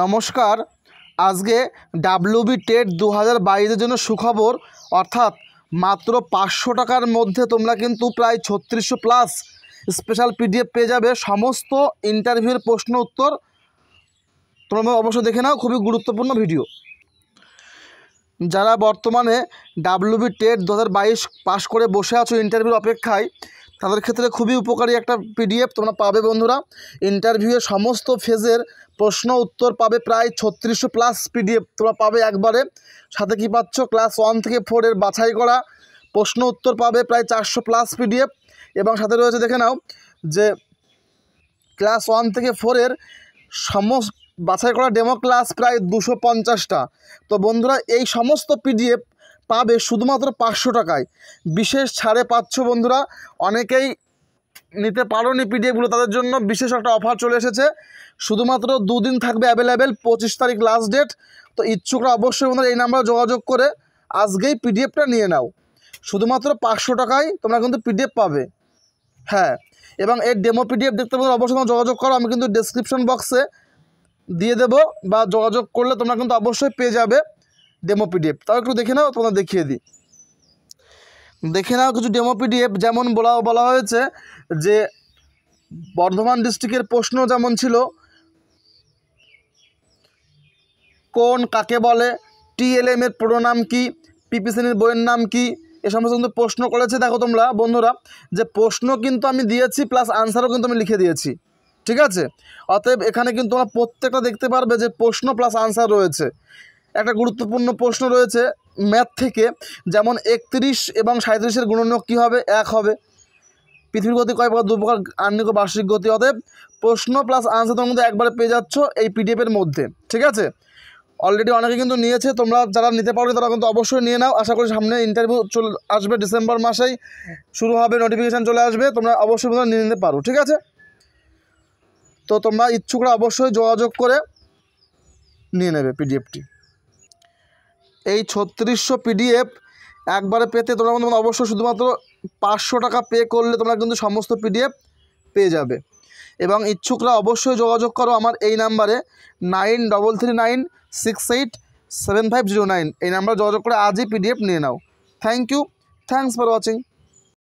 নমস্কার আজকে WB TET দু হাজার বাইশের জন্য সুখবর অর্থাৎ মাত্র পাঁচশো টাকার মধ্যে তোমরা কিন্তু প্রায় ছত্রিশশো প্লাস স্পেশাল পিডিএফ পেয়ে যাবে সমস্ত ইন্টারভিউয়ের প্রশ্ন উত্তর তোমরা অবশ্য দেখে নাও খুবই গুরুত্বপূর্ণ ভিডিও যারা বর্তমানে ডাব্লিউবি টেট দু হাজার বাইশ পাশ করে বসে আছো ইন্টারভিউর অপেক্ষায় তাদের ক্ষেত্রে খুবই উপকারী একটা পিডিএফ তোমরা পাবে বন্ধুরা ইন্টারভিউয়ে সমস্ত ফেজের প্রশ্ন উত্তর পাবে প্রায় ছত্রিশশো প্লাস পিডিএফ তোমরা পাবে একবারে সাথে কি পাচ্ছ ক্লাস ওয়ান থেকে ফোরের বাছাই করা প্রশ্ন উত্তর পাবে প্রায় চারশো প্লাস পিডিএফ এবং সাথে রয়েছে দেখে নাও যে ক্লাস ওয়ান থেকে ফোরের সমস্ত বাছাই করা ডেমো ক্লাস প্রায় দুশো পঞ্চাশটা তো বন্ধুরা এই সমস্ত পিডিএফ পাবে শুধুমাত্র পাঁচশো টাকায় বিশেষ ছাড়ে পাচ্ছ বন্ধুরা অনেকেই নিতে নি পিডিএফগুলো তাদের জন্য বিশেষ একটা অফার চলে এসেছে শুধুমাত্র দুদিন থাকবে অ্যাভেলেবেল পঁচিশ তারিখ লাস্ট ডেট তো ইচ্ছুকরা অবশ্যই বন্ধুরা এই নাম্বারে যোগাযোগ করে আজকেই পিডিএফটা নিয়ে নাও শুধুমাত্র পাঁচশো টাকায় তোমরা কিন্তু পিডিএফ পাবে হ্যাঁ এবং এর ডেমো পিডিএফ দেখতে পাবে অবশ্যই তোমরা যোগাযোগ করো আমি কিন্তু ডিসক্রিপশন বক্সে দিয়ে দেব বা যোগাযোগ করলে তোমরা কিন্তু অবশ্যই পেয়ে যাবে ডেমো পিডিএফ তাও একটু দেখে নাও তোমাদের দেখিয়ে দিই দেখে নাও কিছু ডেমো পিডিএফ যেমন বলা বলা হয়েছে যে বর্ধমান ডিস্ট্রিক্টের প্রশ্ন যেমন ছিল কোন কাকে বলে টিএলএম এর পুরো কি পিপি শ্রেণীর বইয়ের নাম কি এ সমস্ত কিন্তু প্রশ্ন করেছে দেখো তোমরা বন্ধুরা যে প্রশ্ন কিন্তু আমি দিয়েছি প্লাস আনসারও কিন্তু আমি লিখে দিয়েছি ঠিক আছে অতএব এখানে কিন্তু তোমরা প্রত্যেকটা দেখতে পারবে যে প্রশ্ন প্লাস আনসার রয়েছে একটা গুরুত্বপূর্ণ প্রশ্ন রয়েছে ম্যাথ থেকে যেমন একত্রিশ এবং সাঁত্রিশের গুণনীয় কী হবে এক হবে পৃথিবীর গতি কয় প্রকার দুপ্রকার আর্নিক বার্ষিক গতি অতএব প্রশ্ন প্লাস আনসার তোমার মধ্যে একবারে পেয়ে যাচ্ছ এই পিডিএফের মধ্যে ঠিক আছে অলরেডি অনেকে কিন্তু নিয়েছে তোমরা যারা নিতে পারবে তারা কিন্তু অবশ্যই নিয়ে নাও আশা করি সামনে ইন্টারভিউ চলে আসবে ডিসেম্বর মাসেই শুরু হবে নোটিফিকেশান চলে আসবে তোমরা অবশ্যই তোমরা নিয়ে নিতে পারো ঠিক আছে তো তোমরা ইচ্ছুকরা অবশ্যই যোগাযোগ করে নিয়ে নেবে পিডিএফটি এই ছত্রিশশো পিডিএফ একবারে পেতে তোমরা তোমরা অবশ্যই শুধুমাত্র পাঁচশো টাকা পে করলে তোমরা কিন্তু সমস্ত পিডিএফ পেয়ে যাবে এবং ইচ্ছুকরা অবশ্যই যোগাযোগ করো আমার এই নাম্বারে nine double three nine six eight seven five zero nine এই নাম্বারে যোগাযোগ করে আজই পিডিএফ নিয়ে নাও thank you thanks for watching